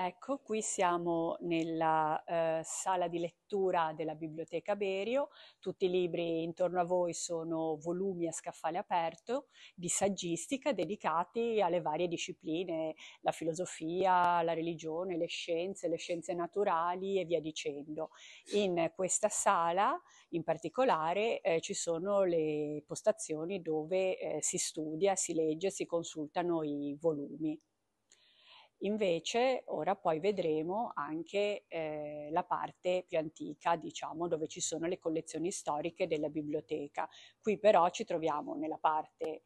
Ecco, qui siamo nella eh, sala di lettura della Biblioteca Berio, tutti i libri intorno a voi sono volumi a scaffale aperto di saggistica dedicati alle varie discipline, la filosofia, la religione, le scienze, le scienze naturali e via dicendo. In questa sala in particolare eh, ci sono le postazioni dove eh, si studia, si legge, si consultano i volumi. Invece ora poi vedremo anche eh, la parte più antica, diciamo, dove ci sono le collezioni storiche della biblioteca. Qui però ci troviamo nella parte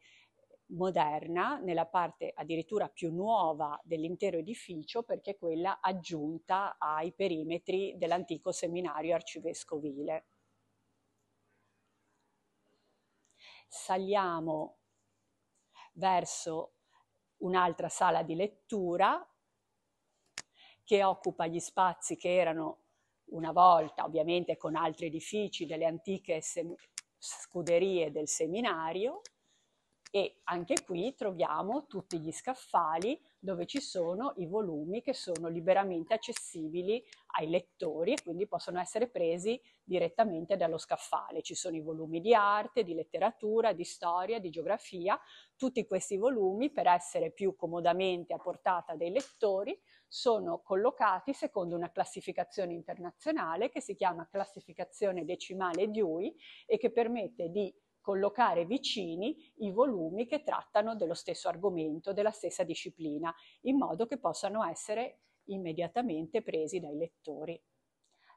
moderna, nella parte addirittura più nuova dell'intero edificio, perché è quella aggiunta ai perimetri dell'antico seminario arcivescovile. Saliamo verso un'altra sala di lettura che occupa gli spazi che erano una volta, ovviamente con altri edifici delle antiche scuderie del seminario, e anche qui troviamo tutti gli scaffali dove ci sono i volumi che sono liberamente accessibili ai lettori e quindi possono essere presi direttamente dallo scaffale. Ci sono i volumi di arte, di letteratura, di storia, di geografia, tutti questi volumi per essere più comodamente a portata dei lettori sono collocati secondo una classificazione internazionale che si chiama classificazione decimale Dewey e che permette di collocare vicini i volumi che trattano dello stesso argomento, della stessa disciplina, in modo che possano essere immediatamente presi dai lettori.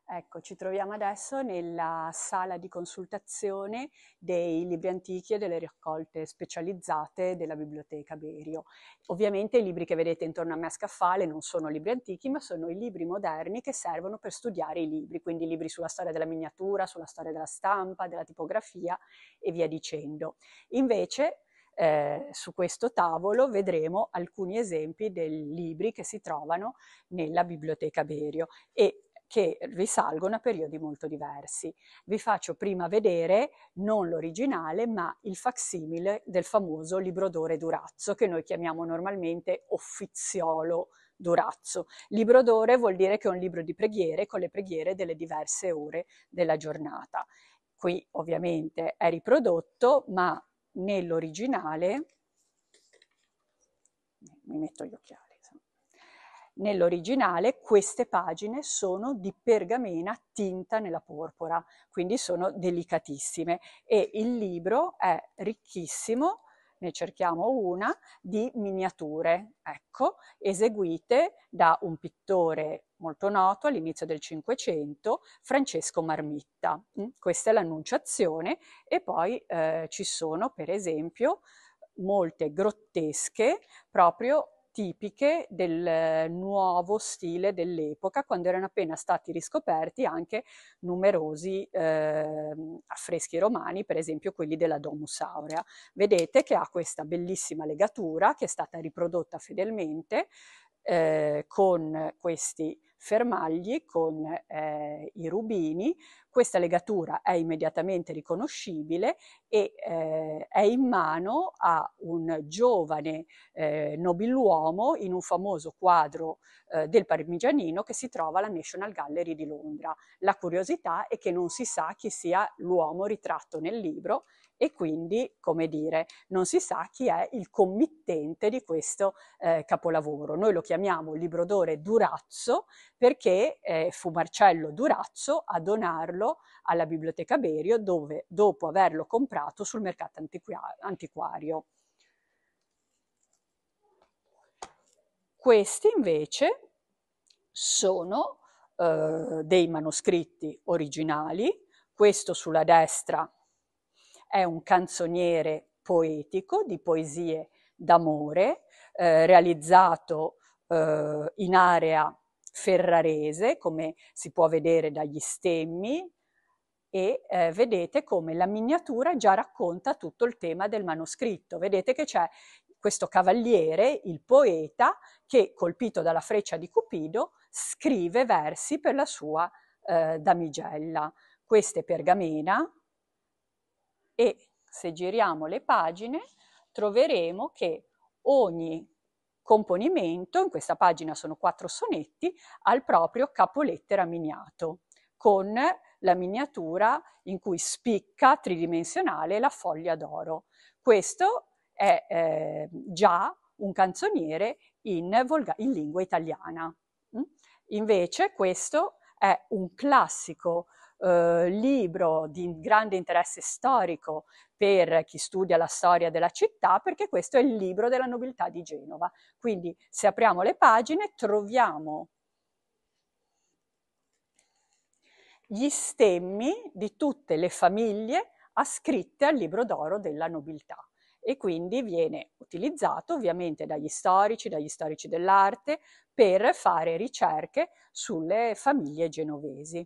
Ecco, ci troviamo adesso nella sala di consultazione dei libri antichi e delle raccolte specializzate della Biblioteca Berio. Ovviamente i libri che vedete intorno a me a scaffale non sono libri antichi, ma sono i libri moderni che servono per studiare i libri, quindi libri sulla storia della miniatura, sulla storia della stampa, della tipografia e via dicendo. Invece, eh, su questo tavolo vedremo alcuni esempi dei libri che si trovano nella Biblioteca Berio e che risalgono a periodi molto diversi. Vi faccio prima vedere non l'originale ma il facsimile del famoso libro d'ore Durazzo che noi chiamiamo normalmente offiziolo Durazzo. Libro d'ore vuol dire che è un libro di preghiere con le preghiere delle diverse ore della giornata. Qui ovviamente è riprodotto ma nell'originale, mi metto gli occhiali, Nell'originale queste pagine sono di pergamena tinta nella porpora, quindi sono delicatissime e il libro è ricchissimo, ne cerchiamo una, di miniature, ecco, eseguite da un pittore molto noto all'inizio del Cinquecento, Francesco Marmitta. Mm, questa è l'annunciazione e poi eh, ci sono per esempio molte grottesche proprio tipiche del eh, nuovo stile dell'epoca, quando erano appena stati riscoperti anche numerosi eh, affreschi romani, per esempio quelli della Domus Aurea. Vedete che ha questa bellissima legatura che è stata riprodotta fedelmente eh, con questi fermagli con eh, i rubini. Questa legatura è immediatamente riconoscibile e eh, è in mano a un giovane eh, nobiluomo in un famoso quadro eh, del Parmigianino che si trova alla National Gallery di Londra. La curiosità è che non si sa chi sia l'uomo ritratto nel libro e quindi, come dire, non si sa chi è il committente di questo eh, capolavoro. Noi lo chiamiamo Libro d'Ore Durazzo perché eh, fu Marcello Durazzo a donarlo alla Biblioteca Berio dove, dopo averlo comprato sul mercato antiquario. Questi invece sono eh, dei manoscritti originali, questo sulla destra è un canzoniere poetico di poesie d'amore eh, realizzato eh, in area ferrarese, come si può vedere dagli stemmi, e eh, vedete come la miniatura già racconta tutto il tema del manoscritto. Vedete che c'è questo cavaliere, il poeta, che colpito dalla freccia di Cupido scrive versi per la sua eh, damigella. Queste pergamena e se giriamo le pagine troveremo che ogni componimento, in questa pagina sono quattro sonetti, al proprio capolettera miniato, con la miniatura in cui spicca tridimensionale la foglia d'oro. Questo è eh, già un canzoniere in, in lingua italiana. Mm? Invece questo è un classico eh, libro di grande interesse storico per chi studia la storia della città, perché questo è il libro della nobiltà di Genova. Quindi se apriamo le pagine troviamo gli stemmi di tutte le famiglie ascritte al libro d'oro della nobiltà e quindi viene utilizzato ovviamente dagli storici, dagli storici dell'arte per fare ricerche sulle famiglie genovesi.